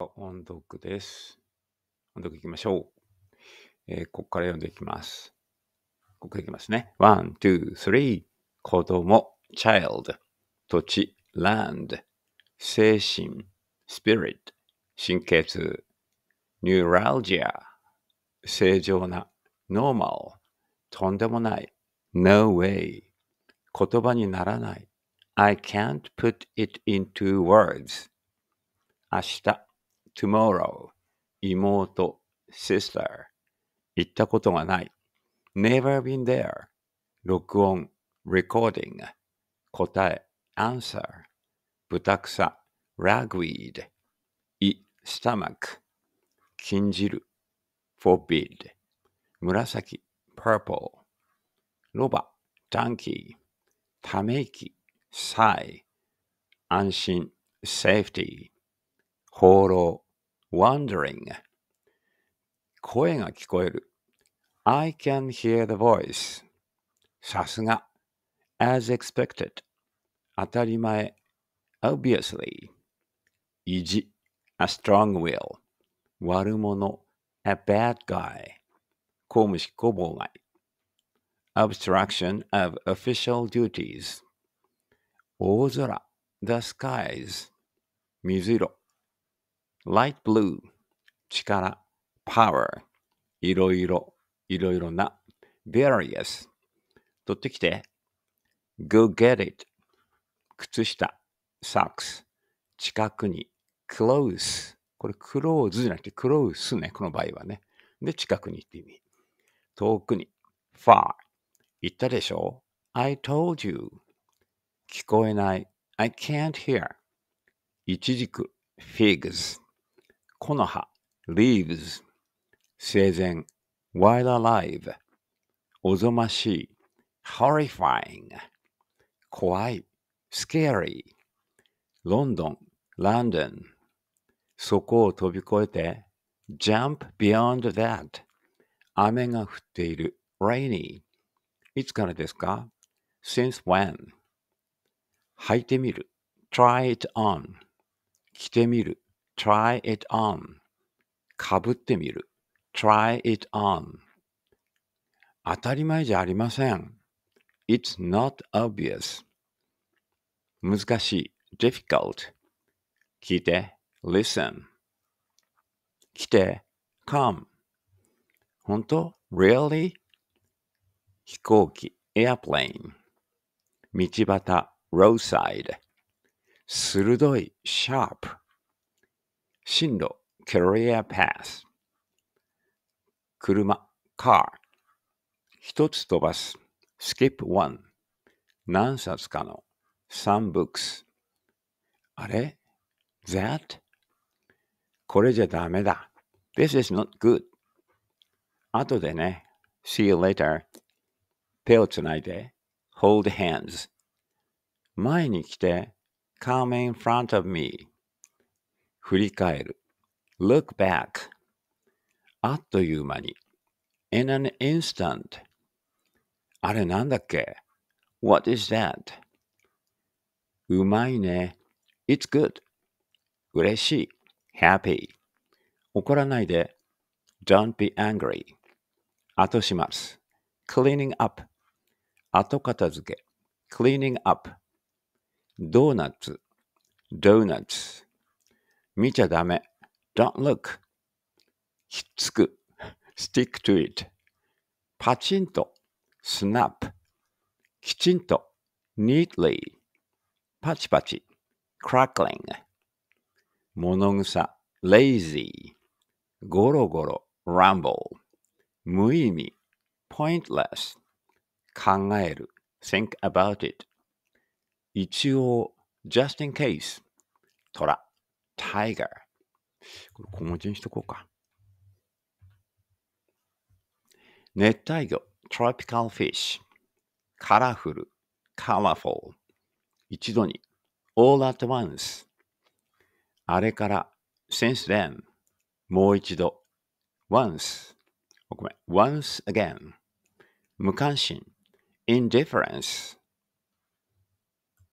音読です。音読いきましょう。えー、ここから読んでいきます。ここでいきますね。one, two, three. 子供、child。土地、land。精神、spirit。神経痛。neuralgia。正常な、normal。とんでもない、no way。言葉にならない。I can't put it into words. 明日、tomorrow 妹 sister 行ったことがない never been there 録音 recording 答え answer 豚草 ragweed 胃 stomach 禁じる forbid 紫 purple ロバ donkey ため息 sigh 安心 safety 放浪 wondering 声が聞こえる I can hear the voice さすが as expected 当たり前 obviously 意地 a strong will 悪者 a bad guy 公務執行妨害 o b s t r u c t i o n of official duties 大空 the skies 水色 light blue 力 power いろいろいろいろな various 取ってきて go get it 靴下 socks 近くに close これ close じゃなくて close ねこの場合はねで近くにって意味遠くに far 言ったでしょ I told you 聞こえない I can't hear いちじく figs 木の葉 leaves 生前 while alive おぞましい horrifying 怖い scary ロンドン London そこを飛び越えて jump beyond that 雨が降っている rainy いつからですか since when 履いてみる try it on 着てみる try it on かぶってみる try it on 当たり前じゃありません it's not obvious 難しい difficult 聞いて listen 来て come 本当 really 飛行機 airplane 道端 roadside 鋭い sharp 進路、career path。車、car。一つ飛ばす、skip one。何冊かの、some books。あれ ?that? これじゃダメだ。This is not good. 後でね。See you later. 手をつないで。Hold hands. 前に来て。Come in front of me. 振り返る。look back あっという間に in an instant あれなんだっけ ?what is that? うまいね。it's good 嬉しい happy 怒らないで don't be angry 後ます。cleaning up 後片付け cleaning up ドーナツ donuts 見ちゃダメ。don't look. ひっつく。stick to it. パチンと。snap. きちんと。neatly. パチパチ。crackling. 物草。lazy. ゴロゴロ。r u m b l e 無意味。pointless. 考える。think about it. 一応。just in case. 虎。tiger。これ小文字にしとこうか。熱帯魚、tropical fish。カラフル、colorful。一度に、all at once。あれから、since then。もう一度、once。ごめん、once again。無関心、indifference。